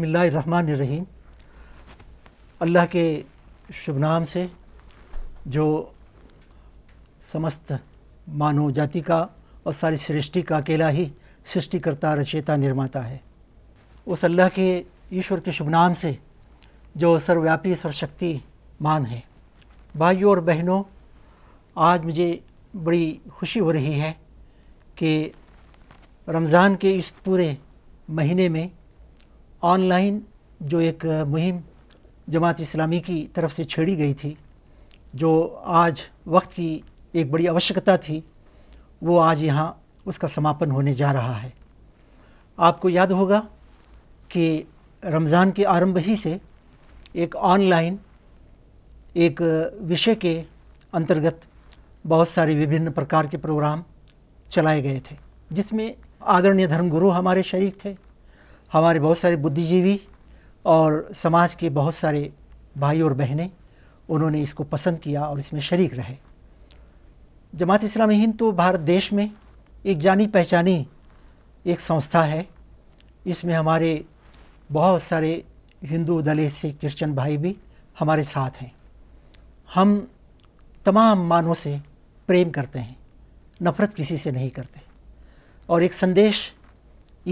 बसमीम अल्लाह के शुभ नाम से जो समस्त मानव जाति का और सारी सृष्टि का अकेला ही सृष्टिकर्ता रचेता निर्माता है उस अल्लाह के ईश्वर के शुभ नाम से जो सर्वव्यापी सर्वशक्ति मान है भाइयों और बहनों आज मुझे बड़ी खुशी हो रही है कि रमज़ान के इस पूरे महीने में ऑनलाइन जो एक मुहिम जमात इस्लामी की तरफ से छेड़ी गई थी जो आज वक्त की एक बड़ी आवश्यकता थी वो आज यहाँ उसका समापन होने जा रहा है आपको याद होगा कि रमज़ान के आरंभ ही से एक ऑनलाइन एक विषय के अंतर्गत बहुत सारे विभिन्न प्रकार के प्रोग्राम चलाए गए थे जिसमें आदरणीय धर्मगुरु हमारे शरीक थे हमारे बहुत सारे बुद्धिजीवी और समाज के बहुत सारे भाई और बहनें उन्होंने इसको पसंद किया और इसमें शरीक रहे जमात इस्लामी हिंद तो भारत देश में एक जानी पहचानी एक संस्था है इसमें हमारे बहुत सारे हिंदू दले से क्रिश्चन भाई भी हमारे साथ हैं हम तमाम मानों से प्रेम करते हैं नफ़रत किसी से नहीं करते और एक संदेश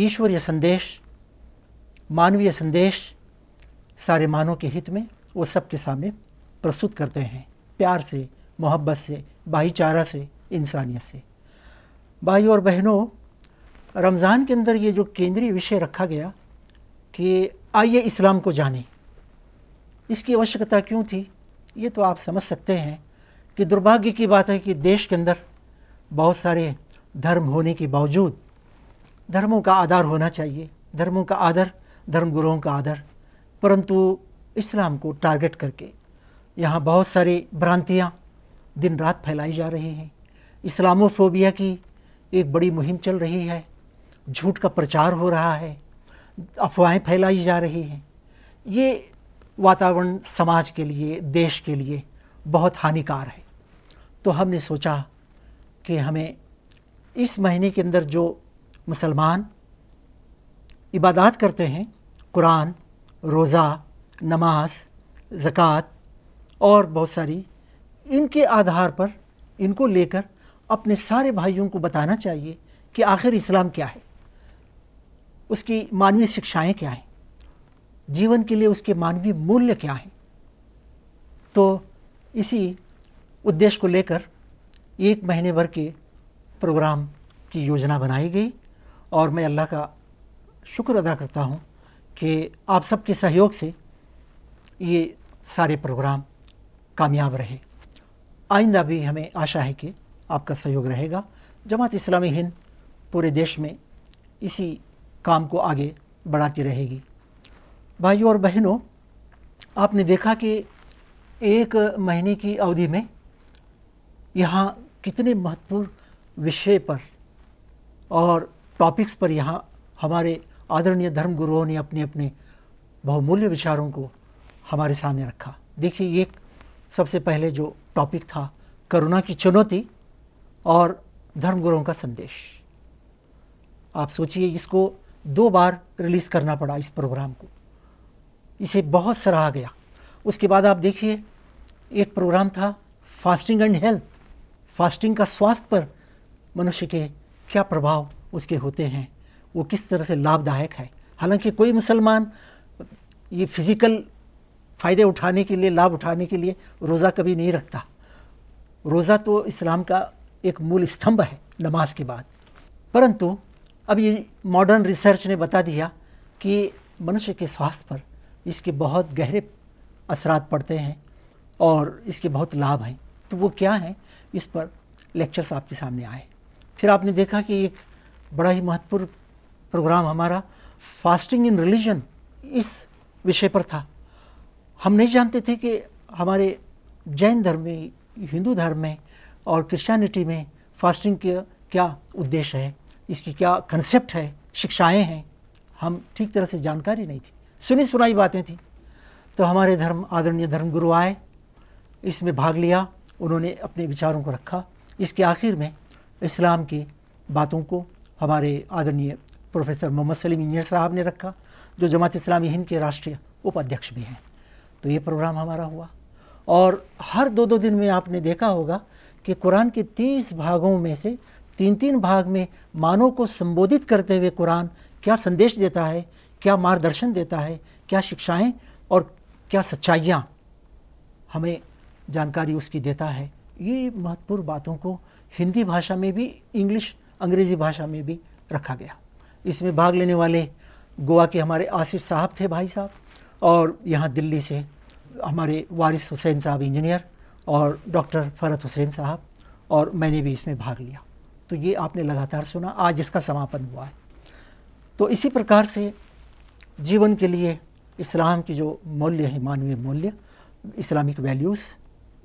ईश्वरीय संदेश मानवीय संदेश सारे मानव के हित में वो सबके सामने प्रस्तुत करते हैं प्यार से मोहब्बत से भाईचारा से इंसानियत से भाई और बहनों रमज़ान के अंदर ये जो केंद्रीय विषय रखा गया कि आइए इस्लाम को जाने इसकी आवश्यकता क्यों थी ये तो आप समझ सकते हैं कि दुर्भाग्य की बात है कि देश के अंदर बहुत सारे धर्म होने के बावजूद धर्मों का आधार होना चाहिए धर्मों का आदर धर्मगुरुओं का आदर परंतु इस्लाम को टारगेट करके यहाँ बहुत सारी भ्रांतियाँ दिन रात फैलाई जा रही हैं इस्लामोफोबिया की एक बड़ी मुहिम चल रही है झूठ का प्रचार हो रहा है अफवाहें फैलाई जा रही हैं ये वातावरण समाज के लिए देश के लिए बहुत हानिकार है तो हमने सोचा कि हमें इस महीने के अंदर जो मुसलमान इबादत करते हैं कुरान रोज़ा नमाज ज़क़़त और बहुत सारी इनके आधार पर इनको लेकर अपने सारे भाइयों को बताना चाहिए कि आखिर इस्लाम क्या है उसकी मानवीय शिक्षाएं क्या हैं जीवन के लिए उसके मानवीय मूल्य क्या हैं तो इसी उद्देश्य को लेकर एक महीने भर के प्रोग्राम की योजना बनाई गई और मैं अल्लाह का शुक्र अदा करता हूँ कि आप सबके सहयोग से ये सारे प्रोग्राम कामयाब रहे आइंदा भी हमें आशा है कि आपका सहयोग रहेगा जमात इस्लामी हिंद पूरे देश में इसी काम को आगे बढ़ाती रहेगी भाइयों और बहनों आपने देखा कि एक महीने की अवधि में यहाँ कितने महत्वपूर्ण विषय पर और टॉपिक्स पर यहाँ हमारे आदरणीय धर्म गुरुओं ने अपने अपने बहुमूल्य विचारों को हमारे सामने रखा देखिए ये सबसे पहले जो टॉपिक था करुणा की चुनौती और धर्मगुरुओं का संदेश आप सोचिए इसको दो बार रिलीज़ करना पड़ा इस प्रोग्राम को इसे बहुत सराहा गया उसके बाद आप देखिए एक प्रोग्राम था फास्टिंग एंड हेल्थ फास्टिंग का स्वास्थ्य पर मनुष्य के क्या प्रभाव उसके होते हैं वो किस तरह से लाभदायक है हालांकि कोई मुसलमान ये फिज़िकल फ़ायदे उठाने के लिए लाभ उठाने के लिए रोज़ा कभी नहीं रखता रोज़ा तो इस्लाम का एक मूल स्तंभ है नमाज के बाद परंतु अब ये मॉडर्न रिसर्च ने बता दिया कि मनुष्य के स्वास्थ्य पर इसके बहुत गहरे असरात पड़ते हैं और इसके बहुत लाभ हैं तो वो क्या हैं इस पर लेक्चर्स आपके सामने आए फिर आपने देखा कि एक बड़ा ही महत्वपूर्ण प्रोग्राम हमारा फास्टिंग इन रिलीजन इस विषय पर था हम नहीं जानते थे कि हमारे जैन धर्म में हिंदू धर्म में और क्रिश्चियनिटी में फास्टिंग का क्या उद्देश्य है इसकी क्या कंसेप्ट है शिक्षाएं हैं हम ठीक तरह से जानकारी नहीं थी सुनी सुनाई बातें थी तो हमारे धर्म आदरणीय धर्म गुरु आए इसमें भाग लिया उन्होंने अपने विचारों को रखा इसके आखिर में इस्लाम की बातों को हमारे आदरणीय प्रोफेसर मोहम्मद सलीम इंजर साहब ने रखा जो जमात इस्लामी हिंद के राष्ट्रीय उपाध्यक्ष भी हैं तो ये प्रोग्राम हमारा हुआ और हर दो दो दिन में आपने देखा होगा कि कुरान के तीस भागों में से तीन तीन भाग में मानव को संबोधित करते हुए कुरान क्या संदेश देता है क्या मार्गदर्शन देता है क्या शिक्षाएं और क्या सच्चाइयाँ हमें जानकारी उसकी देता है ये महत्वपूर्ण बातों को हिंदी भाषा में भी इंग्लिश अंग्रेज़ी भाषा में भी रखा गया इसमें भाग लेने वाले गोवा के हमारे आसिफ साहब थे भाई साहब और यहाँ दिल्ली से हमारे वारिस हुसैन साहब इंजीनियर और डॉक्टर फरत हुसैन साहब और मैंने भी इसमें भाग लिया तो ये आपने लगातार सुना आज इसका समापन हुआ है तो इसी प्रकार से जीवन के लिए इस्लाम की जो मूल्य है मानवीय मूल्य इस्लामिक वैल्यूज़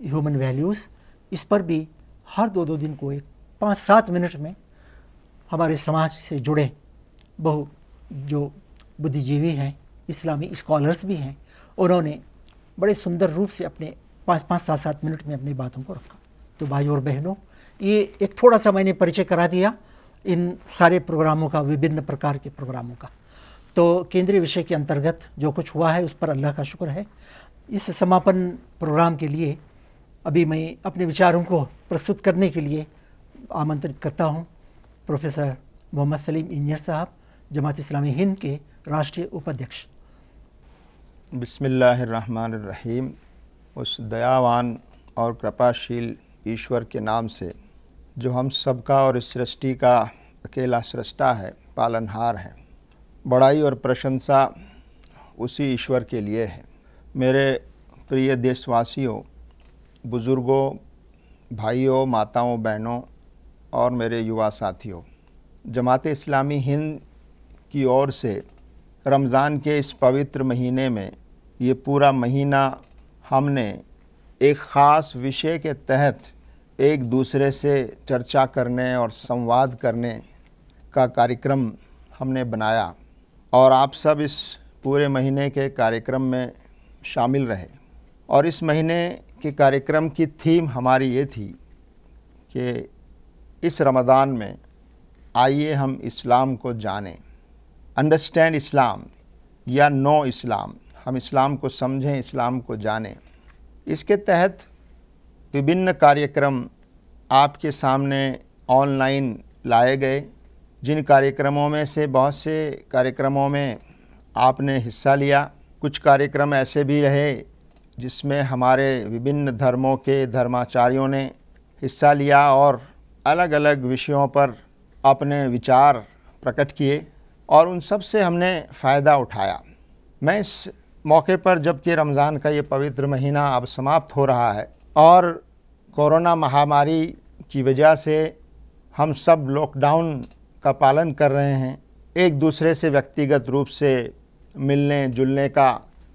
ह्यूमन वैल्यूज़ इस पर भी हर दो दो दिन को एक पाँच सात मिनट में हमारे समाज से जुड़े बहु जो बुद्धिजीवी हैं इस्लामी स्कॉलर्स भी हैं उन्होंने बड़े सुंदर रूप से अपने पाँच पाँच सात सात मिनट में अपनी बातों को रखा तो भाई और बहनों ये एक थोड़ा सा मैंने परिचय करा दिया इन सारे प्रोग्रामों का विभिन्न प्रकार के प्रोग्रामों का तो केंद्रीय विषय के अंतर्गत जो कुछ हुआ है उस पर अल्लाह का शुक्र है इस समापन प्रोग्राम के लिए अभी मैं अपने विचारों को प्रस्तुत करने के लिए आमंत्रित करता हूँ प्रोफेसर मोहम्मद सलीम इंजर साहब जमात इस्लामी हिंद के राष्ट्रीय उपाध्यक्ष बसमीम उस दयावान और कृपाशील ईश्वर के नाम से जो हम सबका और इस सृष्टि का अकेला सृष्टा है पालनहार है बड़ाई और प्रशंसा उसी ईश्वर के लिए है मेरे प्रिय देशवासियों बुज़ुर्गों भाइयों माताओं बहनों और मेरे युवा साथियों जमात इस्लामी हिंद की ओर से रमज़ान के इस पवित्र महीने में ये पूरा महीना हमने एक ख़ास विषय के तहत एक दूसरे से चर्चा करने और संवाद करने का कार्यक्रम हमने बनाया और आप सब इस पूरे महीने के कार्यक्रम में शामिल रहे और इस महीने के कार्यक्रम की थीम हमारी ये थी कि इस रमज़ान में आइए हम इस्लाम को जानें अंडरस्टैंड इस्लाम या नो इस्लाम हम इस्लाम को समझें इस्लाम को जानें इसके तहत विभिन्न कार्यक्रम आपके सामने ऑनलाइन लाए गए जिन कार्यक्रमों में से बहुत से कार्यक्रमों में आपने हिस्सा लिया कुछ कार्यक्रम ऐसे भी रहे जिसमें हमारे विभिन्न धर्मों के धर्माचार्यों ने हिस्सा लिया और अलग अलग विषयों पर अपने विचार प्रकट किए और उन सब से हमने फ़ायदा उठाया मैं इस मौके पर जबकि रमज़ान का ये पवित्र महीना अब समाप्त हो रहा है और कोरोना महामारी की वजह से हम सब लॉकडाउन का पालन कर रहे हैं एक दूसरे से व्यक्तिगत रूप से मिलने जुलने का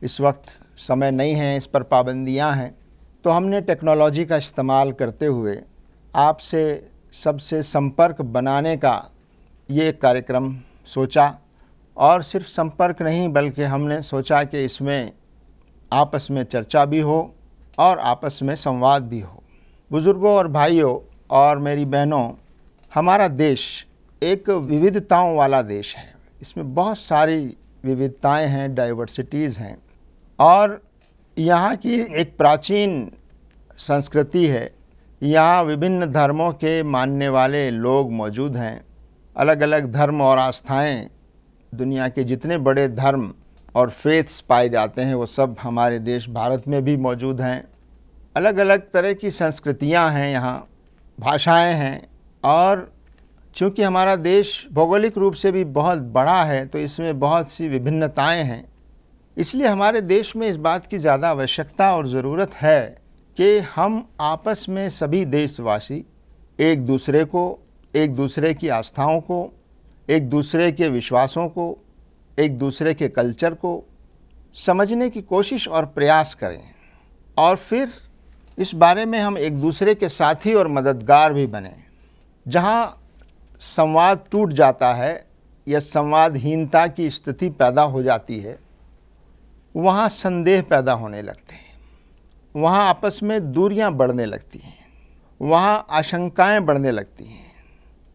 इस वक्त समय नहीं है इस पर पाबंदियां हैं तो हमने टेक्नोलॉजी का इस्तेमाल करते हुए आपसे सबसे संपर्क बनाने का ये कार्यक्रम सोचा और सिर्फ संपर्क नहीं बल्कि हमने सोचा कि इसमें आपस में चर्चा भी हो और आपस में संवाद भी हो बुज़ुर्गों और भाइयों और मेरी बहनों हमारा देश एक विविधताओं वाला देश है इसमें बहुत सारी विविधताएं हैं डाइवर्सिटीज़ हैं और यहाँ की एक प्राचीन संस्कृति है यहाँ विभिन्न धर्मों के मानने वाले लोग मौजूद हैं अलग अलग धर्म और आस्थाएं दुनिया के जितने बड़े धर्म और फेथ्स पाए जाते हैं वो सब हमारे देश भारत में भी मौजूद हैं अलग अलग तरह की संस्कृतियां हैं यहाँ भाषाएं हैं और चूँकि हमारा देश भौगोलिक रूप से भी बहुत बड़ा है तो इसमें बहुत सी विभिन्नताएं हैं इसलिए हमारे देश में इस बात की ज़्यादा आवश्यकता और ज़रूरत है कि हम आपस में सभी देशवासी एक दूसरे को एक दूसरे की आस्थाओं को एक दूसरे के विश्वासों को एक दूसरे के कल्चर को समझने की कोशिश और प्रयास करें और फिर इस बारे में हम एक दूसरे के साथी और मददगार भी बने जहाँ संवाद टूट जाता है या संवादहीनता की स्थिति पैदा हो जाती है वहाँ संदेह पैदा होने लगते हैं वहाँ आपस में दूरियाँ बढ़ने लगती हैं वहाँ आशंकाएं बढ़ने लगती हैं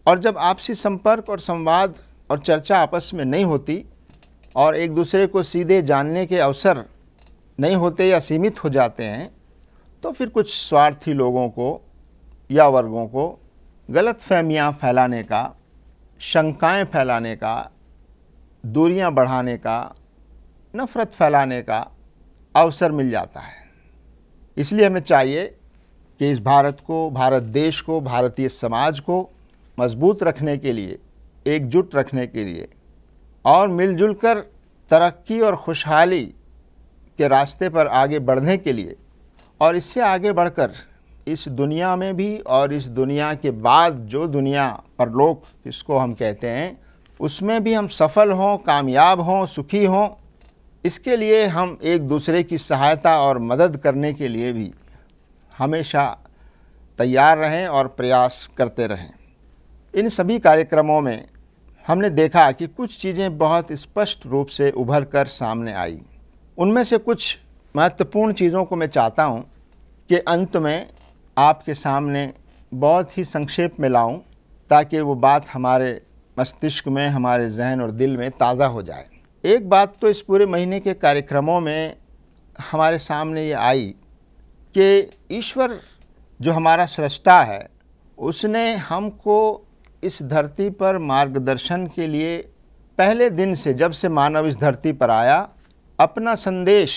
और जब आपसी संपर्क और संवाद और चर्चा आपस में नहीं होती और एक दूसरे को सीधे जानने के अवसर नहीं होते या सीमित हो जाते हैं तो फिर कुछ स्वार्थी लोगों को या वर्गों को गलत फहमियाँ फैलाने का शंकाएं फैलाने का दूरियां बढ़ाने का नफ़रत फैलाने का अवसर मिल जाता है इसलिए हमें चाहिए कि इस भारत को भारत देश को भारतीय समाज को मजबूत रखने के लिए एकजुट रखने के लिए और मिलजुल कर तरक्की और खुशहाली के रास्ते पर आगे बढ़ने के लिए और इससे आगे बढ़कर इस दुनिया में भी और इस दुनिया के बाद जो दुनिया पर लोग इसको हम कहते हैं उसमें भी हम सफल हों कामयाब हों सुखी हों इसके लिए हम एक दूसरे की सहायता और मदद करने के लिए भी हमेशा तैयार रहें और प्रयास करते रहें इन सभी कार्यक्रमों में हमने देखा कि कुछ चीज़ें बहुत स्पष्ट रूप से उभर कर सामने आई उनमें से कुछ महत्वपूर्ण चीज़ों को मैं चाहता हूँ कि अंत में आपके सामने बहुत ही संक्षेप में लाऊं ताकि वो बात हमारे मस्तिष्क में हमारे जहन और दिल में ताज़ा हो जाए एक बात तो इस पूरे महीने के कार्यक्रमों में हमारे सामने ये आई कि ईश्वर जो हमारा सृष्टा है उसने हमको इस धरती पर मार्गदर्शन के लिए पहले दिन से जब से मानव इस धरती पर आया अपना संदेश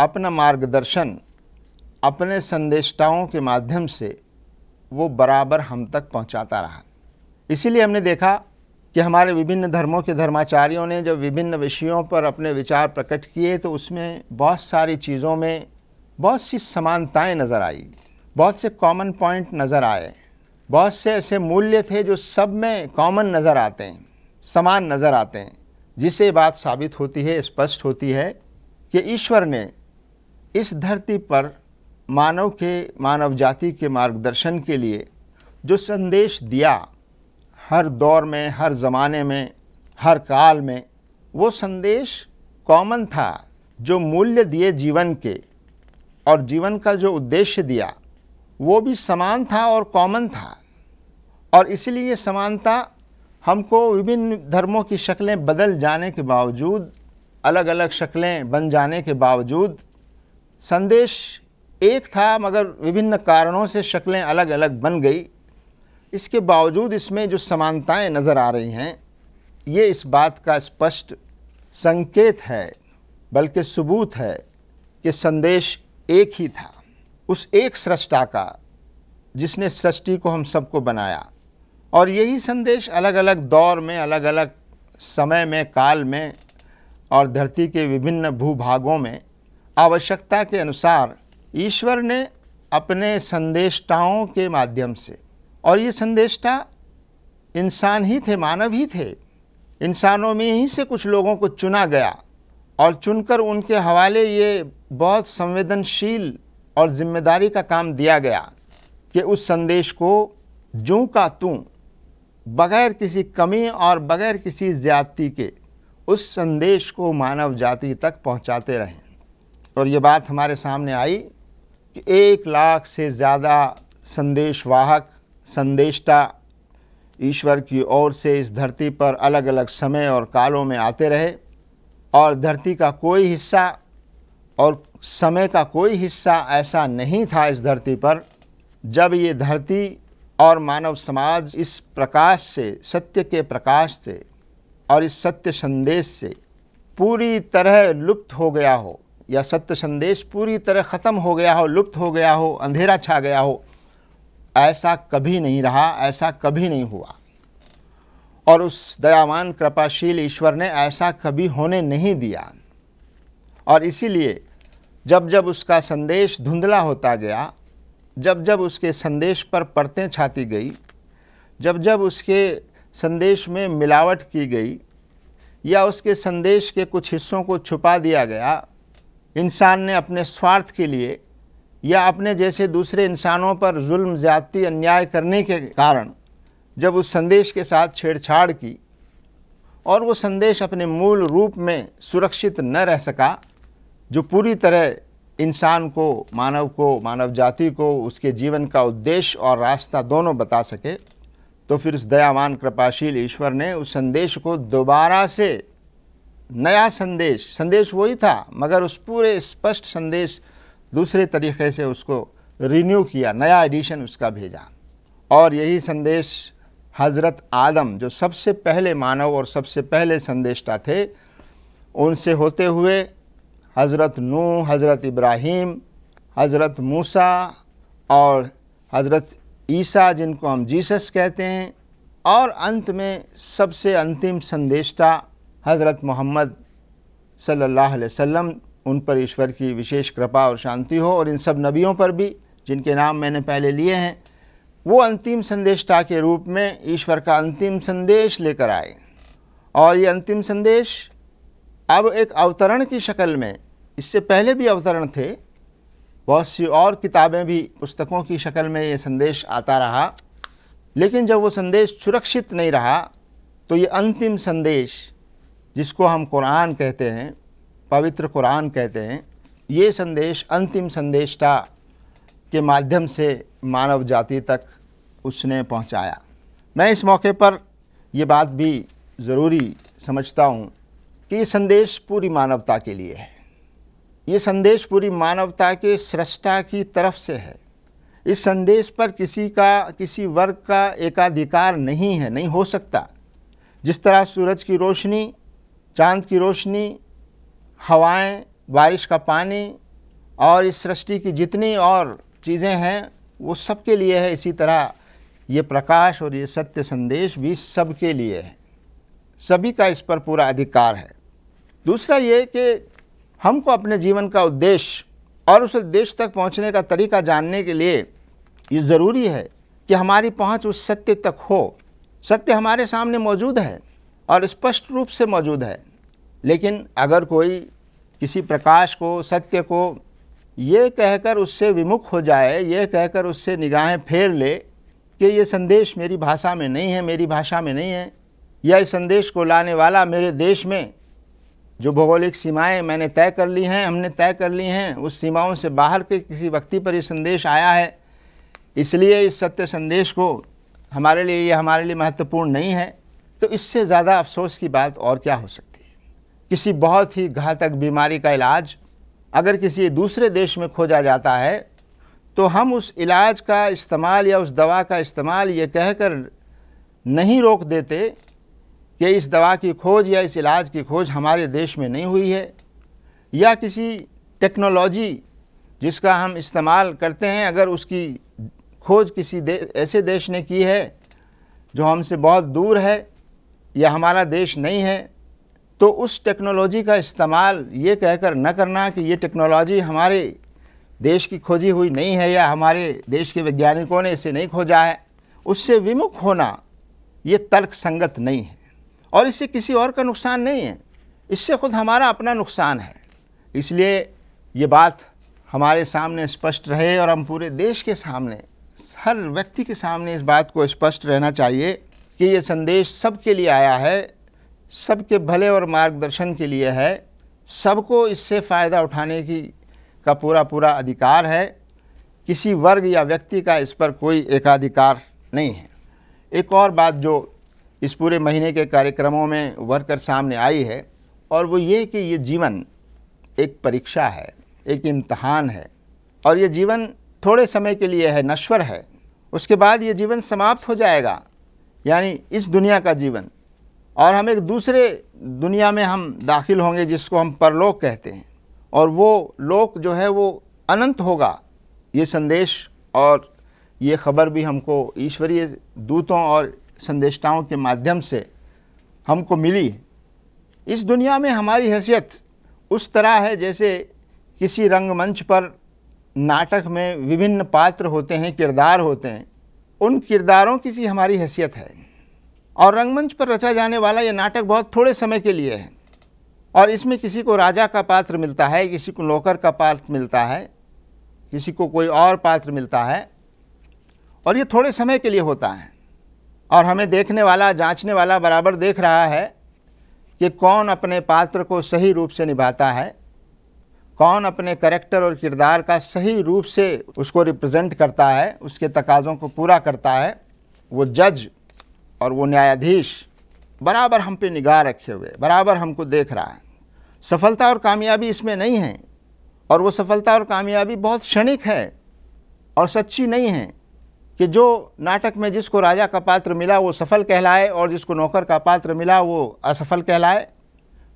अपना मार्गदर्शन अपने संदेशताओं के माध्यम से वो बराबर हम तक पहुंचाता रहा इसीलिए हमने देखा कि हमारे विभिन्न धर्मों के धर्माचार्यों ने जब विभिन्न विषयों पर अपने विचार प्रकट किए तो उसमें बहुत सारी चीज़ों में बहुत सी समानताएं नज़र आई बहुत से कॉमन पॉइंट नज़र आए बहुत से ऐसे मूल्य थे जो सब में कॉमन नज़र आते हैं समान नज़र आते हैं जिसे बात साबित होती है स्पष्ट होती है कि ईश्वर ने इस धरती पर मानव के मानव जाति के मार्गदर्शन के लिए जो संदेश दिया हर दौर में हर ज़माने में हर काल में वो संदेश कॉमन था जो मूल्य दिए जीवन के और जीवन का जो उद्देश्य दिया वो भी समान था और कॉमन था और इसलिए ये समानता हमको विभिन्न धर्मों की शक्लें बदल जाने के बावजूद अलग अलग शक्लें बन जाने के बावजूद संदेश एक था मगर विभिन्न कारणों से शक्लें अलग अलग बन गई इसके बावजूद इसमें जो समानताएं नज़र आ रही हैं ये इस बात का स्पष्ट संकेत है बल्कि सबूत है कि संदेश एक ही था उस एक सृष्टा का जिसने सृष्टि को हम सबको बनाया और यही संदेश अलग अलग दौर में अलग अलग समय में काल में और धरती के विभिन्न भूभागों में आवश्यकता के अनुसार ईश्वर ने अपने संदेशताओं के माध्यम से और ये संदेशता इंसान ही थे मानव ही थे इंसानों में ही से कुछ लोगों को चुना गया और चुनकर उनके हवाले ये बहुत संवेदनशील और ज़िम्मेदारी का काम दिया गया कि उस संदेश को जू का तू बग़ैर किसी कमी और बग़ैर किसी ज़्यादती के उस संदेश को मानव जाति तक पहुंचाते रहें और ये बात हमारे सामने आई कि एक लाख से ज़्यादा संदेशवाहक संदेशता ईश्वर की ओर से इस धरती पर अलग अलग समय और कालों में आते रहे और धरती का कोई हिस्सा और समय का कोई हिस्सा ऐसा नहीं था इस धरती पर जब ये धरती और मानव समाज इस प्रकाश से सत्य के प्रकाश से और इस सत्य संदेश से पूरी तरह लुप्त हो गया हो या सत्य संदेश पूरी तरह ख़त्म हो गया हो लुप्त हो गया हो अंधेरा छा गया हो ऐसा कभी नहीं रहा ऐसा कभी नहीं हुआ और उस दयावान कृपाशील ईश्वर ने ऐसा कभी होने नहीं दिया और इसीलिए जब जब उसका संदेश धुंधला होता गया जब जब उसके संदेश पर परतें छाती गई जब जब उसके संदेश में मिलावट की गई या उसके संदेश के कुछ हिस्सों को छुपा दिया गया इंसान ने अपने स्वार्थ के लिए या अपने जैसे दूसरे इंसानों पर जुल्म ज़्यादती अन्याय करने के कारण जब उस संदेश के साथ छेड़छाड़ की और वो संदेश अपने मूल रूप में सुरक्षित न रह सका जो पूरी तरह इंसान को मानव को मानव जाति को उसके जीवन का उद्देश्य और रास्ता दोनों बता सके तो फिर उस दयावान कृपाशील ईश्वर ने उस संदेश को दोबारा से नया संदेश संदेश वही था मगर उस पूरे स्पष्ट संदेश दूसरे तरीके से उसको रिन्यू किया नया एडिशन उसका भेजा और यही संदेश हज़रत आदम जो सबसे पहले मानव और सबसे पहले संदेशता थे उनसे होते हुए हज़रत नू हज़रत इब्राहीम हज़रत मूसा और हज़रत ईसा जिनको हम जीसस कहते हैं और अंत में सबसे अंतिम संदेश था हज़रत मोहम्मद सल्लल्लाहु अलैहि वसल्लम उन पर ईश्वर की विशेष कृपा और शांति हो और इन सब नबियों पर भी जिनके नाम मैंने पहले लिए हैं वो अंतिम संदेशता के रूप में ईश्वर का अंतिम संदेश लेकर आए और ये अंतिम संदेश अब एक अवतरण की शक्ल में इससे पहले भी अवतरण थे बहुत सी और किताबें भी पुस्तकों की शक्ल में ये संदेश आता रहा लेकिन जब वो संदेश सुरक्षित नहीं रहा तो ये अंतिम संदेश जिसको हम कुरान कहते हैं पवित्र कुरान कहते हैं ये संदेश अंतिम संदेश था के माध्यम से मानव जाति तक उसने पहुंचाया मैं इस मौके पर ये बात भी ज़रूरी समझता हूँ कि ये संदेश पूरी मानवता के लिए है ये संदेश पूरी मानवता के सृष्टा की तरफ से है इस संदेश पर किसी का किसी वर्ग का एकाधिकार नहीं है नहीं हो सकता जिस तरह सूरज की रोशनी चांद की रोशनी हवाएं बारिश का पानी और इस सृष्टि की जितनी और चीज़ें हैं वो सबके लिए है इसी तरह ये प्रकाश और ये सत्य संदेश भी सबके लिए है सभी का इस पर पूरा अधिकार है दूसरा ये कि हमको अपने जीवन का उद्देश्य और उस उद्देश्य तक पहुंचने का तरीका जानने के लिए ये ज़रूरी है कि हमारी पहुंच उस सत्य तक हो सत्य हमारे सामने मौजूद है और स्पष्ट रूप से मौजूद है लेकिन अगर कोई किसी प्रकाश को सत्य को ये कहकर उससे विमुख हो जाए ये कहकर उससे निगाहें फेर ले कि ये संदेश मेरी भाषा में नहीं है मेरी भाषा में नहीं है या इस संदेश को लाने वाला मेरे देश में जो भौगोलिक सीमाएं मैंने तय कर ली हैं हमने तय कर ली हैं उस सीमाओं से बाहर के किसी व्यक्ति पर ये संदेश आया है इसलिए इस सत्य संदेश को हमारे लिए ये हमारे लिए महत्वपूर्ण नहीं है तो इससे ज़्यादा अफसोस की बात और क्या हो सकती है किसी बहुत ही घातक बीमारी का इलाज अगर किसी दूसरे देश में खोजा जाता है तो हम उस इलाज का इस्तेमाल या उस दवा का इस्तेमाल ये कहकर नहीं रोक देते कि इस दवा की खोज या इस इलाज की खोज हमारे देश में नहीं हुई है या किसी टेक्नोलॉजी जिसका हम इस्तेमाल करते हैं अगर उसकी खोज किसी दे, ऐसे देश ने की है जो हमसे बहुत दूर है या हमारा देश नहीं है तो उस टेक्नोलॉजी का इस्तेमाल ये कहकर न करना कि ये टेक्नोलॉजी हमारे देश की खोजी हुई नहीं है या हमारे देश के वैज्ञानिकों ने इसे नहीं खोजा है उससे विमुख होना ये तर्क संगत नहीं है और इससे किसी और का नुकसान नहीं है इससे खुद हमारा अपना नुकसान है इसलिए ये बात हमारे सामने स्पष्ट रहे और हम पूरे देश के सामने हर व्यक्ति के सामने इस बात को स्पष्ट रहना चाहिए कि ये संदेश सबके लिए आया है सबके भले और मार्गदर्शन के लिए है सबको इससे फ़ायदा उठाने की का पूरा पूरा अधिकार है किसी वर्ग या व्यक्ति का इस पर कोई एकाधिकार नहीं है एक और बात जो इस पूरे महीने के कार्यक्रमों में कर सामने आई है और वो ये कि ये जीवन एक परीक्षा है एक इम्तहान है और ये जीवन थोड़े समय के लिए है नश्वर है उसके बाद ये जीवन समाप्त हो जाएगा यानी इस दुनिया का जीवन और हम एक दूसरे दुनिया में हम दाखिल होंगे जिसको हम परलोक कहते हैं और वो लोक जो है वो अनंत होगा ये संदेश और ये खबर भी हमको ईश्वरीय दूतों और संदेशताओं के माध्यम से हमको मिली इस दुनिया में हमारी हैसियत उस तरह है जैसे किसी रंगमंच पर नाटक में विभिन्न पात्र होते हैं किरदार होते हैं उन किरदारों की सी हमारी हैसियत है और रंगमंच पर रचा जाने वाला ये नाटक बहुत थोड़े समय के लिए है और इसमें किसी को राजा का पात्र मिलता है किसी को नौकर का पात्र मिलता है किसी को कोई और पात्र मिलता है और ये थोड़े समय के लिए होता है और हमें देखने वाला जांचने वाला बराबर देख रहा है कि कौन अपने पात्र को सही रूप से निभाता है कौन अपने करेक्टर और किरदार का सही रूप से उसको रिप्रेजेंट करता है उसके तकाज़ों को पूरा करता है वो जज और वो न्यायाधीश बराबर हम पे निगाह रखे हुए बराबर हमको देख रहा है सफलता और कामयाबी इसमें नहीं है और वो सफलता और कामयाबी बहुत क्षणिक है और सच्ची नहीं है कि जो नाटक में जिसको राजा का पात्र मिला वो सफल कहलाए और जिसको नौकर का पात्र मिला वो असफल कहलाए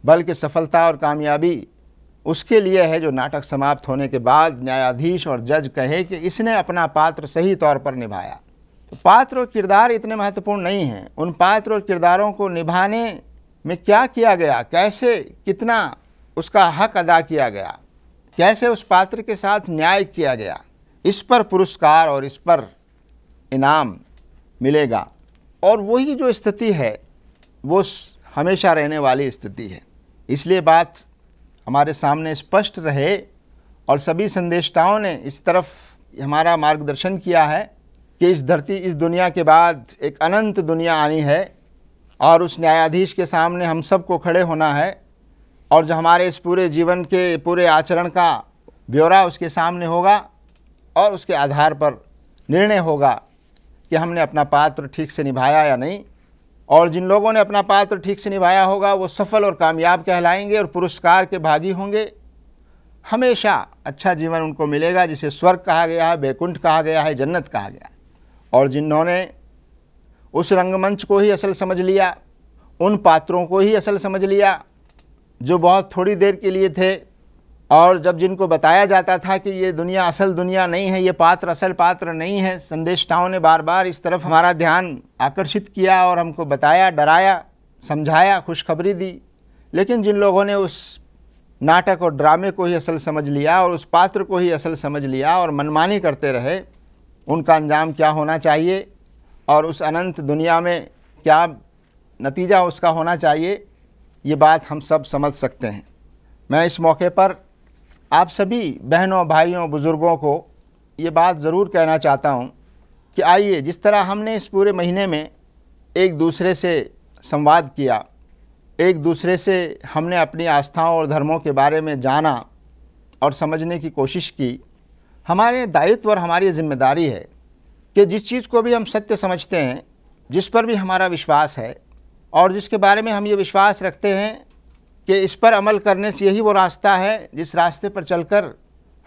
बल्कि सफलता और कामयाबी उसके लिए है जो नाटक समाप्त होने के बाद न्यायाधीश और जज कहे कि इसने अपना पात्र सही तौर पर निभाया तो पात्र और किरदार इतने महत्वपूर्ण नहीं हैं उन पात्र और किरदारों को निभाने में क्या किया गया कैसे कितना उसका हक अदा किया गया कैसे उस पात्र के साथ न्याय किया गया इस पर पुरस्कार और इस पर इनाम मिलेगा और वही जो स्थिति है वो हमेशा रहने वाली स्थिति है इसलिए बात हमारे सामने स्पष्ट रहे और सभी संदेशताओं ने इस तरफ हमारा मार्गदर्शन किया है कि इस धरती इस दुनिया के बाद एक अनंत दुनिया आनी है और उस न्यायाधीश के सामने हम सबको खड़े होना है और जो हमारे इस पूरे जीवन के पूरे आचरण का ब्यौरा उसके सामने होगा और उसके आधार पर निर्णय होगा कि हमने अपना पात्र ठीक से निभाया या नहीं और जिन लोगों ने अपना पात्र ठीक से निभाया होगा वो सफल और कामयाब कहलाएंगे और पुरस्कार के भागी होंगे हमेशा अच्छा जीवन उनको मिलेगा जिसे स्वर्ग कहा गया है बैकुंठ कहा गया है जन्नत कहा गया है और जिन्होंने उस रंगमंच को ही असल समझ लिया उन पात्रों को ही असल समझ लिया जो बहुत थोड़ी देर के लिए थे और जब जिनको बताया जाता था कि ये दुनिया असल दुनिया नहीं है ये पात्र असल पात्र नहीं है संदेशताओं ने बार बार इस तरफ हमारा ध्यान आकर्षित किया और हमको बताया डराया समझाया खुशखबरी दी लेकिन जिन लोगों ने उस नाटक और ड्रामे को ही असल समझ लिया और उस पात्र को ही असल समझ लिया और मनमानी करते रहे उनका अंजाम क्या होना चाहिए और उस अनंत दुनिया में क्या नतीजा उसका होना चाहिए ये बात हम सब समझ सकते हैं मैं इस मौके पर आप सभी बहनों भाइयों बुज़ुर्गों को ये बात ज़रूर कहना चाहता हूँ कि आइए जिस तरह हमने इस पूरे महीने में एक दूसरे से संवाद किया एक दूसरे से हमने अपनी आस्थाओं और धर्मों के बारे में जाना और समझने की कोशिश की हमारे दायित्व और हमारी जिम्मेदारी है कि जिस चीज़ को भी हम सत्य समझते हैं जिस पर भी हमारा विश्वास है और जिसके बारे में हम ये विश्वास रखते हैं कि इस पर अमल करने से यही वो रास्ता है जिस रास्ते पर चलकर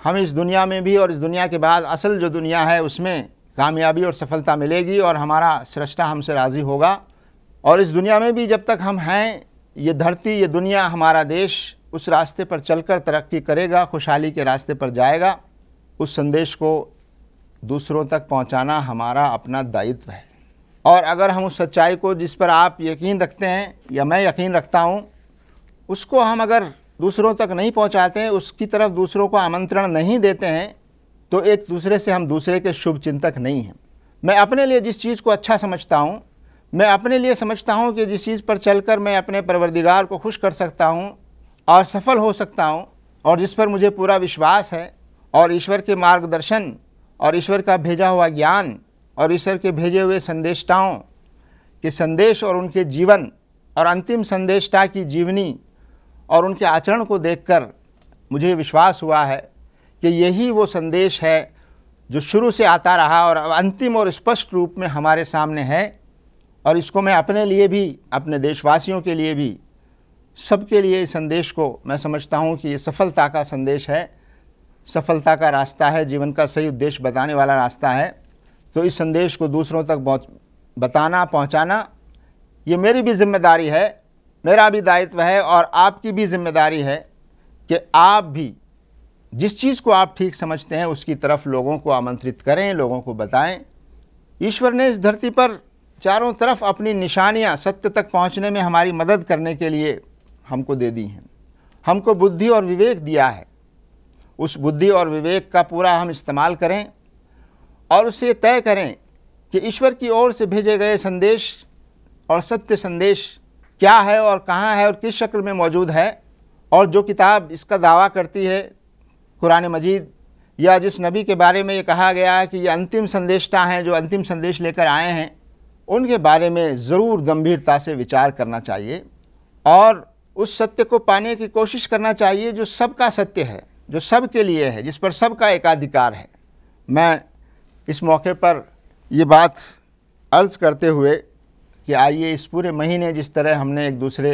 हम इस दुनिया में भी और इस दुनिया के बाद असल जो दुनिया है उसमें कामयाबी और सफलता मिलेगी और हमारा सृष्टा हमसे राज़ी होगा और इस दुनिया में भी जब तक हम हैं ये धरती ये दुनिया हमारा देश उस रास्ते पर चलकर तरक्की करेगा खुशहाली के रास्ते पर जाएगा उस संदेश को दूसरों तक पहुंचाना हमारा अपना दायित्व है और अगर हम उस सच्चाई को जिस पर आप यकीन रखते हैं या मैं यकीन रखता हूं उसको हम अगर दूसरों तक नहीं पहुंचाते हैं उसकी तरफ दूसरों को आमंत्रण नहीं देते हैं तो एक दूसरे से हम दूसरे के शुभ चिंतक नहीं हैं मैं अपने लिए जिस चीज़ को अच्छा समझता हूँ मैं अपने लिए समझता हूँ कि जिस चीज़ पर चलकर मैं अपने परवरदिगार को खुश कर सकता हूँ और सफल हो सकता हूँ और जिस पर मुझे पूरा विश्वास है और ईश्वर के मार्गदर्शन और ईश्वर का भेजा हुआ ज्ञान और ईश्वर के भेजे हुए संदेष्टाओं के संदेश और उनके जीवन और अंतिम संदेष्टा की जीवनी और उनके आचरण को देखकर मुझे विश्वास हुआ है कि यही वो संदेश है जो शुरू से आता रहा और अंतिम और स्पष्ट रूप में हमारे सामने है और इसको मैं अपने लिए भी अपने देशवासियों के लिए भी सबके लिए इस संदेश को मैं समझता हूँ कि ये सफलता का संदेश है सफलता का रास्ता है जीवन का सही उद्देश्य बताने वाला रास्ता है तो इस संदेश को दूसरों तक बताना पहुँचाना ये मेरी भी जिम्मेदारी है मेरा भी दायित्व है और आपकी भी जिम्मेदारी है कि आप भी जिस चीज़ को आप ठीक समझते हैं उसकी तरफ लोगों को आमंत्रित करें लोगों को बताएं ईश्वर ने इस धरती पर चारों तरफ अपनी निशानियाँ सत्य तक पहुँचने में हमारी मदद करने के लिए हमको दे दी हैं हमको बुद्धि और विवेक दिया है उस बुद्धि और विवेक का पूरा हम इस्तेमाल करें और उसे तय करें कि ईश्वर की ओर से भेजे गए संदेश और सत्य संदेश क्या है और कहाँ है और किस शक्ल में मौजूद है और जो किताब इसका दावा करती है कुरान मजीद या जिस नबी के बारे में ये कहा गया है कि ये अंतिम संदेशता हैं जो अंतिम संदेश लेकर आए हैं उनके बारे में ज़रूर गंभीरता से विचार करना चाहिए और उस सत्य को पाने की कोशिश करना चाहिए जो सबका सत्य है जो सब के लिए है जिस पर सबका एकाधिकार है मैं इस मौके पर ये बात अर्ज़ करते हुए कि आइए इस पूरे महीने जिस तरह हमने एक दूसरे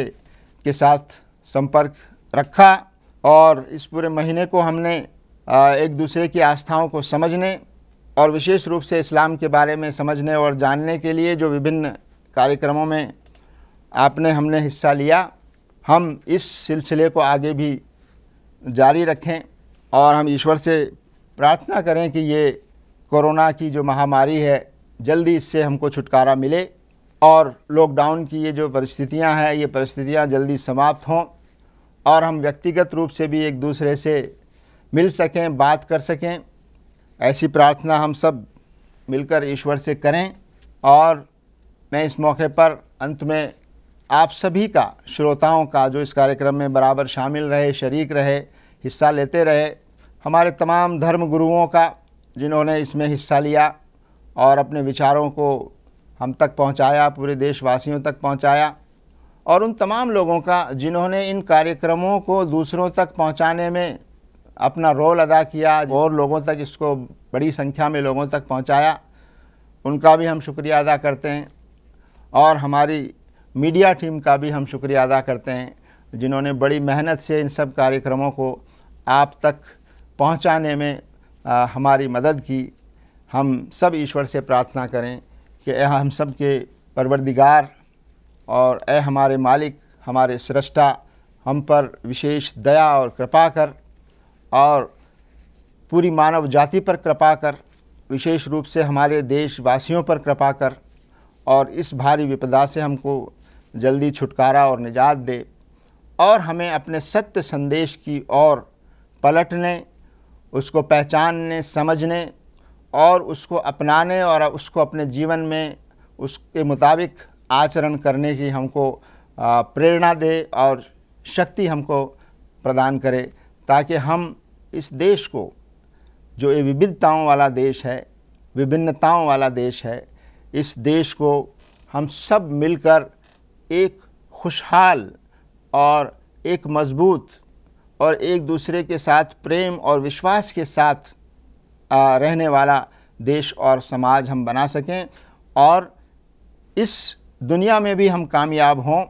के साथ संपर्क रखा और इस पूरे महीने को हमने एक दूसरे की आस्थाओं को समझने और विशेष रूप से इस्लाम के बारे में समझने और जानने के लिए जो विभिन्न कार्यक्रमों में आपने हमने हिस्सा लिया हम इस सिलसिले को आगे भी जारी रखें और हम ईश्वर से प्रार्थना करें कि ये कोरोना की जो महामारी है जल्दी इससे हमको छुटकारा मिले और लॉकडाउन की ये जो परिस्थितियां हैं ये परिस्थितियां जल्दी समाप्त हों और हम व्यक्तिगत रूप से भी एक दूसरे से मिल सकें बात कर सकें ऐसी प्रार्थना हम सब मिलकर ईश्वर से करें और मैं इस मौके पर अंत में आप सभी का श्रोताओं का जो इस कार्यक्रम में बराबर शामिल रहे शरीक रहे हिस्सा लेते रहे हमारे तमाम धर्म गुरुओं का जिन्होंने इसमें हिस्सा लिया और अपने विचारों को हम तक पहुंचाया पूरे देशवासियों तक पहुंचाया और उन तमाम लोगों का जिन्होंने इन कार्यक्रमों को दूसरों तक पहुंचाने में अपना रोल अदा किया और लोगों तक इसको बड़ी संख्या में लोगों तक पहुंचाया उनका भी हम शुक्रिया अदा करते हैं और हमारी मीडिया टीम का भी हम शुक्रिया अदा करते हैं जिन्होंने बड़ी मेहनत से इन सब कार्यक्रमों को आप तक पहुँचाने में आ, हमारी मदद की हम सब ईश्वर से प्रार्थना करें कि ए हम सब के परवरदिगार और ए हमारे मालिक हमारे सृष्टा हम पर विशेष दया और कृपा कर और पूरी मानव जाति पर कृपा कर विशेष रूप से हमारे देशवासियों पर कृपा कर और इस भारी विपदा से हमको जल्दी छुटकारा और निजात दे और हमें अपने सत्य संदेश की ओर पलटने उसको पहचानने समझने और उसको अपनाने और उसको अपने जीवन में उसके मुताबिक आचरण करने की हमको प्रेरणा दे और शक्ति हमको प्रदान करे ताकि हम इस देश को जो ये विविधताओं वाला देश है विभिन्नताओं वाला देश है इस देश को हम सब मिलकर एक खुशहाल और एक मजबूत और एक दूसरे के साथ प्रेम और विश्वास के साथ रहने वाला देश और समाज हम बना सकें और इस दुनिया में भी हम कामयाब हों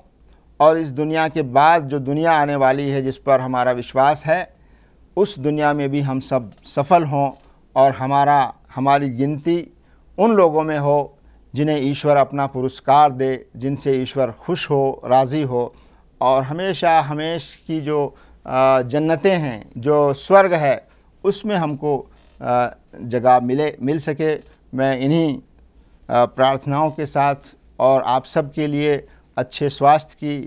और इस दुनिया के बाद जो दुनिया आने वाली है जिस पर हमारा विश्वास है उस दुनिया में भी हम सब सफल हों और हमारा हमारी गिनती उन लोगों में हो जिन्हें ईश्वर अपना पुरस्कार दे जिनसे ईश्वर खुश हो राज़ी हो और हमेशा हमेश की जो जन्नतें हैं जो स्वर्ग है उसमें हमको जगह मिले मिल सके मैं इन्हीं प्रार्थनाओं के साथ और आप सब के लिए अच्छे स्वास्थ्य की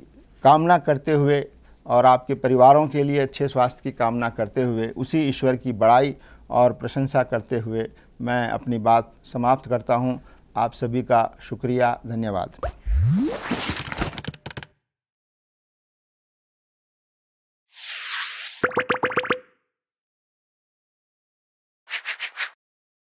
कामना करते हुए और आपके परिवारों के लिए अच्छे स्वास्थ्य की कामना करते हुए उसी ईश्वर की बड़ाई और प्रशंसा करते हुए मैं अपनी बात समाप्त करता हूँ आप सभी का शुक्रिया धन्यवाद